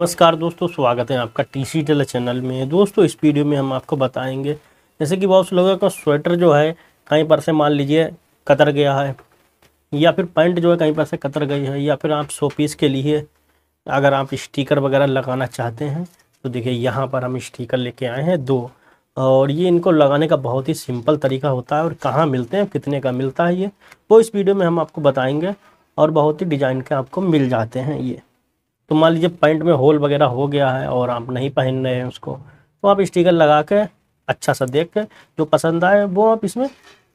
नमस्कार दोस्तों स्वागत है आपका टी सी टेलर चैनल में दोस्तों इस वीडियो में हम आपको बताएंगे जैसे कि बहुत से लोगों का स्वेटर जो है कहीं पर से मान लीजिए कतर गया है या फिर पैंट जो है कहीं पर से कतर गई है या फिर आप शो पीस के लिए अगर आप स्टिकर वगैरह लगाना चाहते हैं तो देखिए यहाँ पर हम स्टिकर लेके आए हैं दो और ये इनको लगाने का बहुत ही सिंपल तरीका होता है और कहाँ मिलते हैं कितने का मिलता है ये वो इस वीडियो में हम आपको बताएंगे और बहुत ही डिज़ाइन के आपको मिल जाते हैं ये तो मान लीजिए पैंट में होल वगैरह हो गया है और आप नहीं पहन रहे हैं उसको तो आप स्टिकर लगा के अच्छा सा देख के जो पसंद आए वो आप इसमें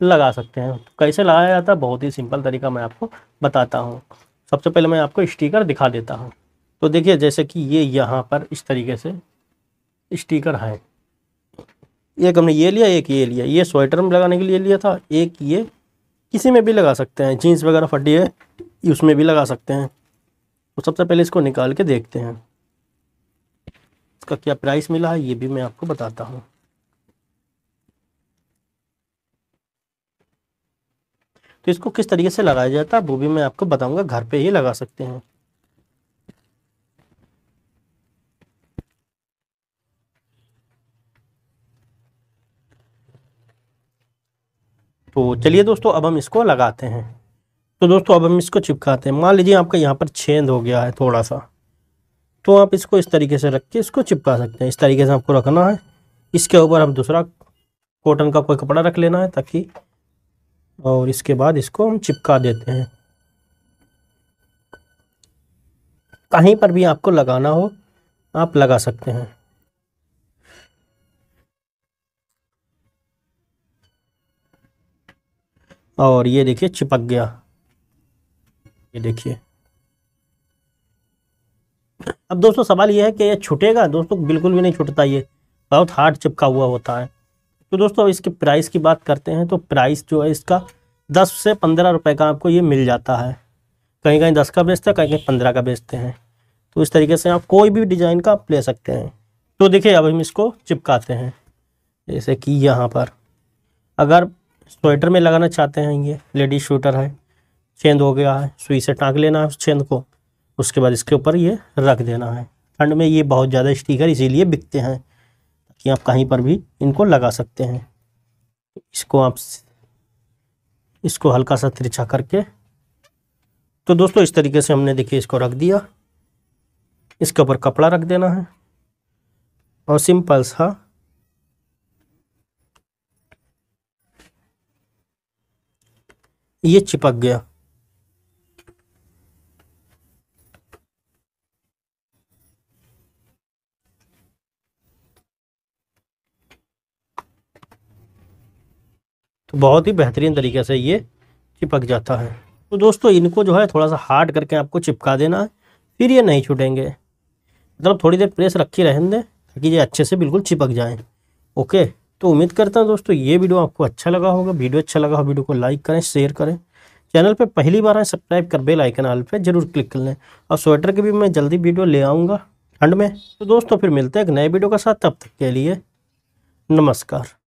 लगा सकते हैं तो कैसे लगाया जाता है बहुत ही सिंपल तरीका मैं आपको बताता हूँ सबसे पहले मैं आपको स्टिकर दिखा देता हूँ तो देखिए जैसे कि ये यहाँ पर इस तरीके से स्टिकर है एक हमने ये लिया एक ये लिया ये स्वेटर में लगाने के लिए लिया था एक ये किसी में भी लगा सकते हैं जीन्स वगैरह फटी है उसमें भी लगा सकते हैं तो सबसे पहले इसको निकाल के देखते हैं इसका क्या प्राइस मिला है ये भी मैं आपको बताता हूँ तो इसको किस तरीके से लगाया जाता है वो भी मैं आपको बताऊंगा घर पे ही लगा सकते हैं तो चलिए दोस्तों अब हम इसको लगाते हैं तो दोस्तों अब हम इसको चिपकाते हैं मान लीजिए आपका यहाँ पर छेद हो गया है थोड़ा सा तो आप इसको इस तरीके से रख के इसको चिपका सकते हैं इस तरीके से आपको रखना है इसके ऊपर हम दूसरा कॉटन का कोई कपड़ा रख लेना है ताकि और इसके बाद इसको हम चिपका देते हैं कहीं पर भी आपको लगाना हो आप लगा सकते हैं और ये देखिए चिपक गया ये देखिए अब दोस्तों सवाल ये है कि ये छुटेगा दोस्तों बिल्कुल भी नहीं छुटता ये बहुत हार्ड चिपका हुआ होता है तो दोस्तों अब इसके प्राइस की बात करते हैं तो प्राइस जो है इसका दस से पंद्रह रुपये का आपको ये मिल जाता है कहीं कहीं दस का बेचते हैं कहीं कहीं पंद्रह का बेचते हैं तो इस तरीके से आप कोई भी डिज़ाइन का आप ले सकते हैं तो देखिए अब हम इसको चिपकाते हैं जैसे कि यहाँ पर अगर स्वेटर में लगाना चाहते हैं ये लेडीज स्वेटर है छेंद हो गया है सुई से टाँग लेना है उस छेंद को उसके बाद इसके ऊपर ये रख देना है ठंड में ये बहुत ज़्यादा स्टीकर इसीलिए बिकते हैं कि आप कहीं पर भी इनको लगा सकते हैं इसको आप इसको हल्का सा तिरछा करके तो दोस्तों इस तरीके से हमने देखिए इसको रख दिया इसके ऊपर कपड़ा रख देना है और सिंपल सा ये चिपक गया तो बहुत ही बेहतरीन तरीके से ये चिपक जाता है तो दोस्तों इनको जो है थोड़ा सा हार्ड करके आपको चिपका देना है फिर ये नहीं छूटेंगे मतलब थोड़ी देर प्रेस रखी रहने दें ताकि ये अच्छे से बिल्कुल चिपक जाएँ ओके तो उम्मीद करता हूँ दोस्तों ये वीडियो आपको अच्छा लगा होगा वीडियो अच्छा लगा हो वीडियो को लाइक करें शेयर करें चैनल पे पहली बार आए सब्सक्राइब कर बेल आइकन आल पे जरूर क्लिक कर लें और स्वेटर की भी मैं जल्दी वीडियो ले आऊँगा ठंड में तो दोस्तों फिर मिलते हैं एक नए वीडियो के साथ तब तक के लिए नमस्कार